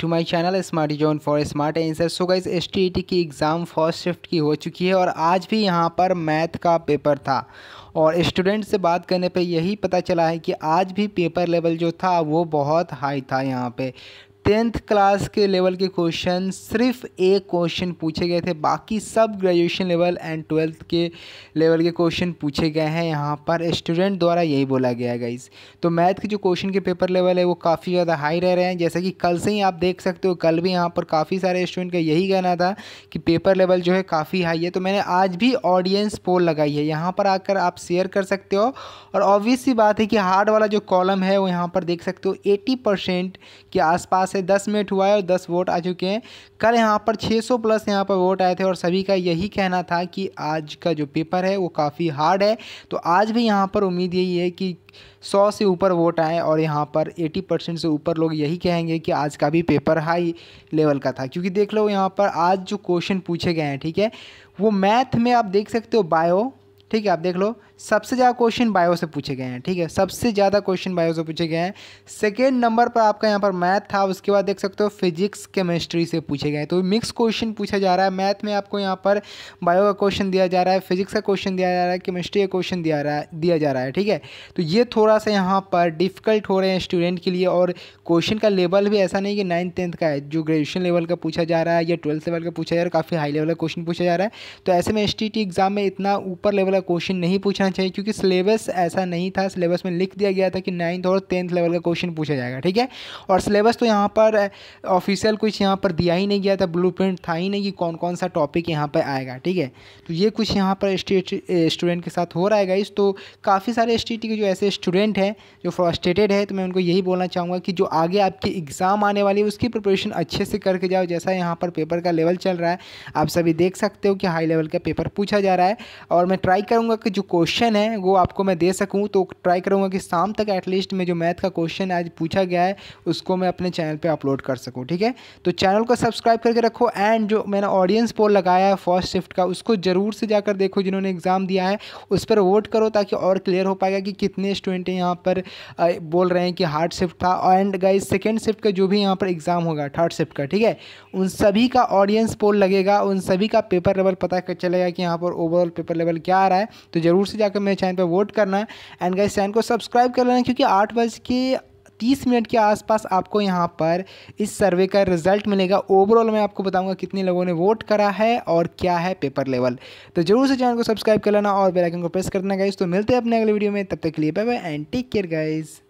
to my channel smart zone for smart answer so guys S की exam first shift की हो चुकी है और आज भी यहाँ पर मैथ का पेपर था और स्टूडेंट से बात करने पे यही पता चला है कि आज भी पेपर लेवल जो था वो बहुत हाई था यहाँ पे टेंथ क्लास के लेवल के क्वेश्चन सिर्फ एक क्वेश्चन पूछे गए थे बाकी सब ग्रेजुएशन लेवल एंड ट्वेल्थ के लेवल के क्वेश्चन पूछे गए हैं यहाँ पर स्टूडेंट द्वारा यही बोला गया है गाइज तो मैथ के जो क्वेश्चन के पेपर लेवल है वो काफ़ी ज़्यादा हाई रह रहे हैं जैसे कि कल से ही आप देख सकते हो कल भी यहाँ पर काफ़ी सारे स्टूडेंट का यही कहना था कि पेपर लेवल जो है काफ़ी हाई है तो मैंने आज भी ऑडियंस पोल लगाई है यहाँ पर आकर आप शेयर कर सकते हो और ऑब्वियस सी बात है कि हार्ड वाला जो कॉलम है वो यहाँ पर देख सकते हो एटी के आसपास से दस मिनट हुआ है और दस वोट आ चुके हैं कल यहाँ पर 600 प्लस यहाँ पर वोट आए थे और सभी का यही कहना था कि आज का जो पेपर है वो काफ़ी हार्ड है तो आज भी यहाँ पर उम्मीद यही है कि सौ से ऊपर वोट आए और यहाँ पर एटी परसेंट से ऊपर लोग यही कहेंगे कि आज का भी पेपर हाई लेवल का था क्योंकि देख लो यहाँ पर आज जो क्वेश्चन पूछे गए हैं ठीक है वो मैथ में आप देख सकते हो बायो ठीक है आप देख लो सबसे ज़्यादा क्वेश्चन बायो से पूछे गए हैं ठीक है सबसे ज़्यादा क्वेश्चन बायो से पूछे गए हैं सेकेंड नंबर पर आपका यहाँ पर मैथ था उसके बाद देख सकते हो फिजिक्स केमिस्ट्री से पूछे गए तो मिक्स क्वेश्चन पूछा जा रहा है मैथ में आपको यहाँ पर बायो का क्वेश्चन दिया जा रहा है फिजिक्स का क्वेश्चन दिया जा रहा है केमिस्ट्री का क्वेश्चन दिया रहा है दिया जा रहा है ठीक है तो ये थोड़ा सा यहाँ पर डिफिकल्ट हो रहे हैं स्टूडेंट के लिए और क्वेश्चन का लेवल भी ऐसा नहीं कि नाइन्थ टेंथ का है जो ग्रेजुएशन लेवल का पूछा जा रहा है या ट्वेल्थ लेवल का पूछा जा रहा है काफ़ी हाई लेवल का क्वेश्चन पूछा जा रहा है तो ऐसे में एस एग्ज़ाम में इतना ऊपर लेवल का क्वेश्चन नहीं पूछा पूछना चाहिए क्योंकि सिलेबस ऐसा नहीं था सिलेबस में लिख दिया गया था कि नाइन्थ और टेंथ लेवल का क्वेश्चन पूछा जाएगा ठीक है और सिलेबस तो यहाँ पर ऑफिशियल कुछ यहाँ पर दिया ही नहीं गया था ब्लू था ही नहीं कि कौन कौन सा टॉपिक यहाँ पर आएगा ठीक है तो ये कुछ यहाँ पर स्टूडेंट के साथ हो रहा है इस तो काफ़ी सारे एस के जो ऐसे स्टूडेंट हैं जो फ्रस्ट्रेटेड है तो मैं उनको यही बोलना चाहूँगा कि जो आगे आपकी एग्ज़ाम आने वाली है उसकी प्रिपरेशन अच्छे से करके जाओ जैसा यहाँ पर पेपर का लेवल चल रहा है आप सभी देख सकते हो कि हाई लेवल का पेपर पूछा जा रहा है और मैं ट्राई करूँगा कि जो क्वेश्चन क्वेश्चन है वो आपको मैं दे सकूँ तो ट्राई करूँगा कि शाम तक एटलीस्ट में जो मैथ का क्वेश्चन आज पूछा गया है उसको मैं अपने चैनल पर अपलोड कर सकूँ ठीक है तो चैनल को सब्सक्राइब करके रखो एंड जो मैंने ऑडियंस पोल लगाया है फर्स्ट शिफ्ट का उसको ज़रूर से जाकर देखो जिन्होंने एग्ज़ाम दिया है उस पर वोट करो ताकि और क्लियर हो पाएगा कि कितने स्टूडेंट यहाँ पर बोल रहे हैं कि हार्ड शिफ्ट था एंड गाइज सेकेंड शिफ्ट का जो भी यहाँ पर एग्ज़ाम होगा थर्ड शिफ्ट का ठीक है उन सभी का ऑडियंस पोल लगेगा उन सभी का पेपर लेवल पता चलेगा कि यहाँ पर ओवरऑल पेपर लेवल क्या आ रहा है तो ज़रूर से जाकर मेरे चैनल पर वोट करना है एंड गाइस चैनल को सब्सक्राइब कर लेना क्योंकि आठ बज के तीस मिनट के आसपास आपको यहाँ पर इस सर्वे का रिजल्ट मिलेगा ओवरऑल मैं आपको बताऊंगा कितने लोगों ने वोट करा है और क्या है पेपर लेवल तो जरूर से चैनल को सब्सक्राइब कर लेना और बेल आइकन को प्रेस कर देना गाइज तो मिलते हैं अपने अगले वीडियो में तब तक के लिए bye bye and take care guys